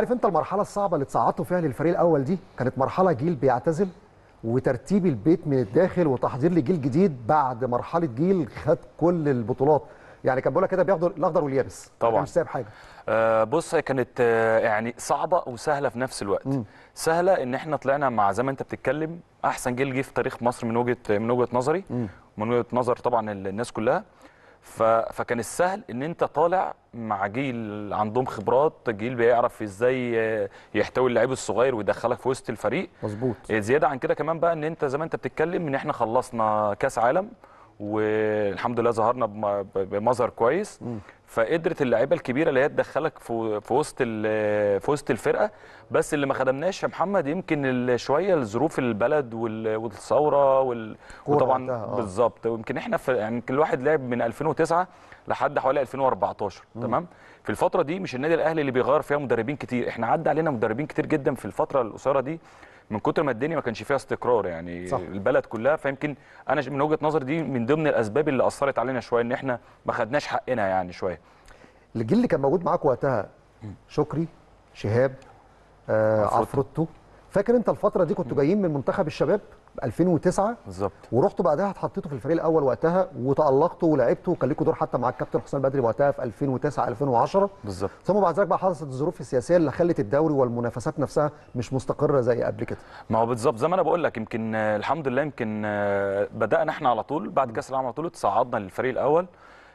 عارف انت المرحله الصعبه اللي تصعدته فيها للفريق الاول دي كانت مرحله جيل بيعتزل وترتيب البيت من الداخل وتحضير لجيل جديد بعد مرحله جيل خد كل البطولات يعني كان لك كده بياخدوا الاخضر واليابس طبعا مش سايب حاجه آه بص هي كانت آه يعني صعبه وسهله في نفس الوقت م. سهله ان احنا طلعنا مع زي ما انت بتتكلم احسن جيل جه في تاريخ مصر من وجهه من وجهه نظري م. من وجهه نظر طبعا الناس كلها فكان السهل ان انت طالع مع جيل عندهم خبرات جيل بيعرف ازاي يحتوي اللعيب الصغير ويدخلك في وسط الفريق مظبوط آه، زياده عن كده كمان بقى ان انت زي ما انت بتتكلم ان احنا خلصنا كاس عالم والحمد لله ظهرنا بمظهر كويس م. فقدرت اللعيبه الكبيره اللي هي تدخلك في في وسط في وسط الفرقه بس اللي ما خدمناش يا محمد يمكن شويه لظروف البلد والثوره وال... وطبعا آه. بالظبط ويمكن احنا في يعني يمكن الواحد لعب من 2009 لحد حوالي 2014 م. تمام في الفتره دي مش النادي الاهلي اللي بيغير فيها مدربين كتير احنا عدى علينا مدربين كتير جدا في الفتره القصيره دي من كتر ما الدنيا ما كانش فيها استقرار يعني صح. البلد كلها فيمكن انا من وجهه نظر دي من ضمن الاسباب اللي اثرت علينا شويه ان احنا ما خدناش حقنا يعني شويه الجيل اللي كان موجود معاك وقتها شكري شهاب آه عفروتو فاكر انت الفتره دي كنتوا جايين من منتخب الشباب 2009 بالظبط ورحتوا بعدها اتحطيتوا في الفريق الاول وقتها وتالقتوا ولعبتوا وكان لكم دور حتى مع الكابتن حسام بدري وقتها في 2009 2010 بالظبط ثم بعد ذلك بقى حصلت الظروف السياسيه اللي خلت الدوري والمنافسات نفسها مش مستقره زي قبل كده ما هو بالظبط زي ما انا بقول لك يمكن آه، الحمد لله يمكن آه، بدانا احنا على طول بعد كاس العالم على طول تصعدنا للفريق الاول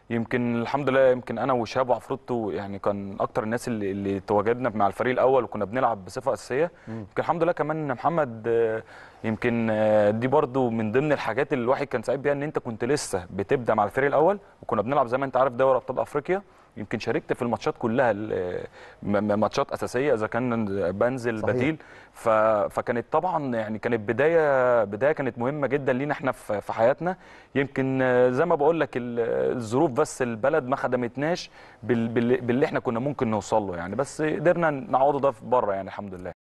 يمكن الحمد لله يمكن انا وشهاب وعفروتو يعني كان اكتر الناس اللي, اللي تواجدنا مع الفريق الاول وكنا بنلعب بصفه اساسيه يمكن الحمد لله كمان محمد آه، يمكن آه، دي برضو من ضمن الحاجات اللي الواحد كان سعيد بيها ان انت كنت لسه بتبدا مع الفريق الاول وكنا بنلعب زي ما انت عارف دوري ابطال افريقيا يمكن شاركت في الماتشات كلها ماتشات اساسيه اذا كان بنزل صحيح. بديل فكانت طبعا يعني كانت بدايه بدايه كانت مهمه جدا لينا احنا في حياتنا يمكن زي ما بقول لك الظروف بس البلد ما خدمتناش باللي احنا كنا ممكن نوصل له يعني بس قدرنا نعوضه ده بره يعني الحمد لله